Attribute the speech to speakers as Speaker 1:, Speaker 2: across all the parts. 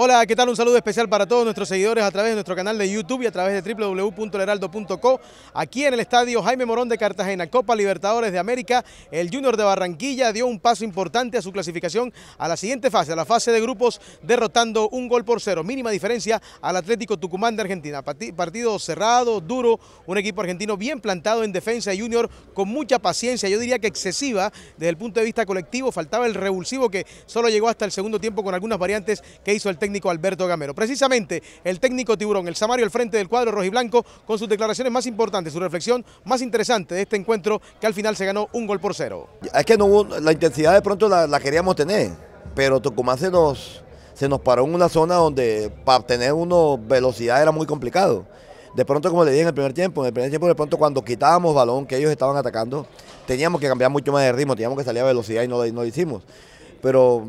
Speaker 1: Hola, ¿qué tal? Un saludo especial para todos nuestros seguidores a través de nuestro canal de YouTube y a través de www.leraldo.co. Aquí en el estadio Jaime Morón de Cartagena, Copa Libertadores de América, el Junior de Barranquilla dio un paso importante a su clasificación a la siguiente fase, a la fase de grupos, derrotando un gol por cero, mínima diferencia al Atlético Tucumán de Argentina. Partido cerrado, duro, un equipo argentino bien plantado en defensa Junior con mucha paciencia, yo diría que excesiva desde el punto de vista colectivo, faltaba el revulsivo que solo llegó hasta el segundo tiempo con algunas variantes que hizo el técnico técnico Alberto Gamero. Precisamente el técnico Tiburón, el Samario al frente del cuadro rojiblanco, con sus declaraciones más importantes, su reflexión más interesante de este encuentro que al final se ganó un gol por cero.
Speaker 2: Es que no hubo, la intensidad de pronto la, queríamos tener, pero Tucumán se nos, se nos paró en una zona donde para tener uno velocidad era muy complicado. De pronto, como le dije en el primer tiempo, en el primer tiempo de pronto cuando quitábamos balón que ellos estaban atacando, teníamos que cambiar mucho más de ritmo, teníamos que salir a velocidad y no, no lo hicimos. Pero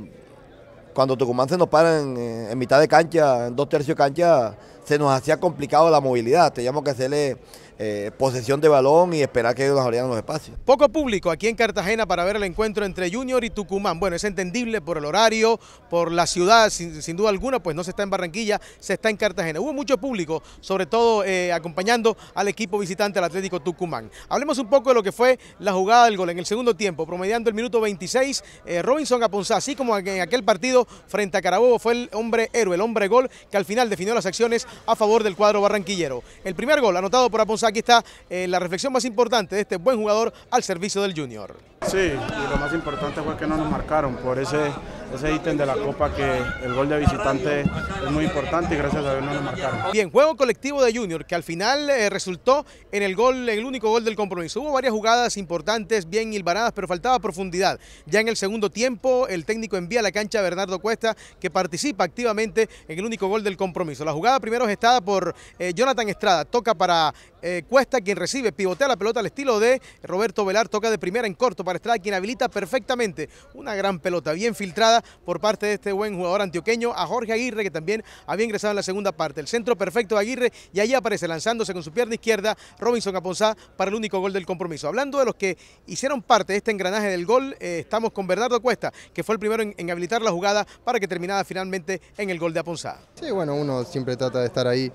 Speaker 2: cuando Tucumán se nos para en, eh, en mitad de cancha, en dos tercios de cancha, se nos hacía complicado la movilidad. Teníamos que hacerle eh, posesión de balón y esperar que ellos nos abrieran los espacios.
Speaker 1: Poco público aquí en Cartagena para ver el encuentro entre Junior y Tucumán. Bueno, es entendible por el horario, por la ciudad, sin, duda alguna, pues no se está en Barranquilla, se está en Cartagena. Hubo mucho público, sobre todo eh, acompañando al equipo visitante al Atlético Tucumán. Hablemos un poco de lo que fue la jugada del gol en el segundo tiempo, promediando el minuto 26, eh, Robinson Aponzá, así como en aquel partido frente a Carabobo, fue el hombre héroe, el hombre gol que al final definió las acciones a favor del cuadro barranquillero. El primer gol anotado por aquí está la reflexión más importante de este buen jugador al servicio del Junior. Sí, y lo más importante fue que no nos marcaron, por ese ese ítem de la Copa que el gol de visitante es muy importante y gracias a Dios no lo Bien, juego colectivo de Junior que al final eh, resultó en el gol, el único gol del compromiso. Hubo varias jugadas importantes, bien hilvanadas, pero faltaba profundidad. Ya en el segundo tiempo el técnico envía a la cancha a Bernardo Cuesta que participa activamente en el único gol del compromiso. La jugada primero gestada por eh, Jonathan Estrada, toca para eh, Cuesta quien recibe, pivotea la pelota al estilo de Roberto Velar, toca de primera en corto para Estrada quien habilita perfectamente una gran pelota bien filtrada por parte de este buen jugador antioqueño a Jorge Aguirre, que también había ingresado en la segunda parte. El centro perfecto de Aguirre y allí aparece lanzándose con su pierna izquierda Robinson Aponzá para el único gol del compromiso. Hablando de los que hicieron parte de este engranaje del gol, eh, estamos con Bernardo Cuesta, que fue el primero en, habilitar la jugada para que terminara finalmente en el gol de Aponzá. Sí, bueno, uno siempre trata de estar ahí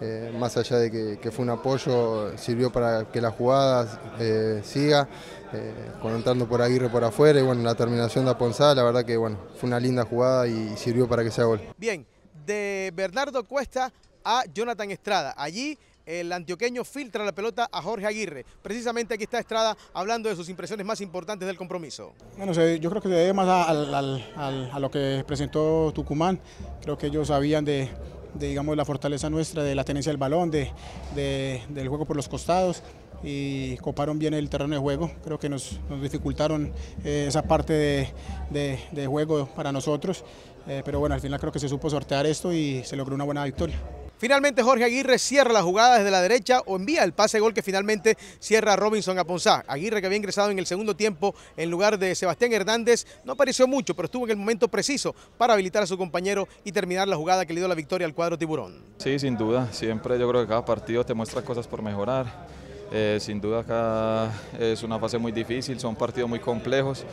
Speaker 1: eh, más allá de que, fue un apoyo, sirvió para que la jugada eh, siga, eh, entrando por Aguirre por afuera y bueno, la terminación de Aponzada, la verdad que bueno, fue una linda jugada y sirvió para que sea gol. Bien, de Bernardo Cuesta a Jonathan Estrada, allí el antioqueño filtra la pelota a Jorge Aguirre. Precisamente aquí está Estrada hablando de sus impresiones más importantes del compromiso. Bueno, yo creo que se debe más a lo que presentó Tucumán. Creo que ellos sabían de, de la fortaleza nuestra, de la tenencia del balón, del juego por los costados y coparon bien el terreno de juego. Creo que nos, dificultaron eh, esa parte de, juego para nosotros, eh, pero bueno, al final creo que se supo sortear esto y se logró una buena victoria. Finalmente Jorge Aguirre cierra la jugada desde la derecha o envía el pase gol que finalmente cierra Robinson Aponzá. Aguirre que había ingresado en el segundo tiempo en lugar de Sebastián Hernández no apareció mucho, pero estuvo en el momento preciso para habilitar a su compañero y terminar la jugada que le dio la victoria al cuadro tiburón.
Speaker 3: Sí, sin duda. Siempre yo creo que cada partido te muestra cosas por mejorar. Eh, sin duda acá es una fase muy difícil, son partidos muy complejos.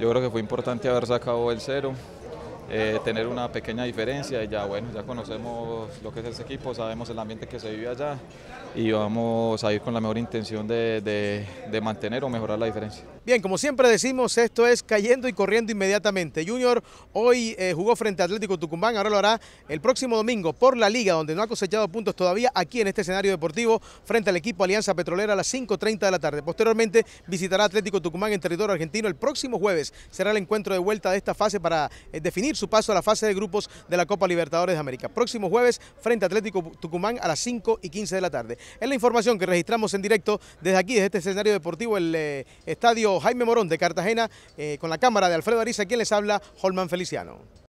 Speaker 3: Yo creo que fue importante haber sacado el cero. Eh, tener una pequeña diferencia y ya bueno, ya conocemos lo que es ese equipo, sabemos el ambiente que se vive allá y vamos a ir con la mejor intención de mantener o mejorar la diferencia.
Speaker 1: Bien, como siempre decimos, esto es cayendo y corriendo inmediatamente. Junior hoy eh, jugó frente a Atlético Tucumán, ahora lo hará el próximo domingo por la Liga, donde no ha cosechado puntos todavía aquí en este escenario deportivo, frente al equipo Alianza Petrolera a las 5.30 de la tarde. Posteriormente visitará Atlético Tucumán en territorio argentino el próximo jueves. Será el encuentro de vuelta de esta fase para eh, definir su paso a la fase de grupos de la Copa Libertadores de América. Próximo jueves frente a Atlético Tucumán a las 5 y 15 de la tarde. Es la información que registramos en directo desde aquí, desde este escenario deportivo, el eh, estadio Jaime Morón de Cartagena, eh, con la cámara de Alfredo Ariza, quien les habla, Holman Feliciano.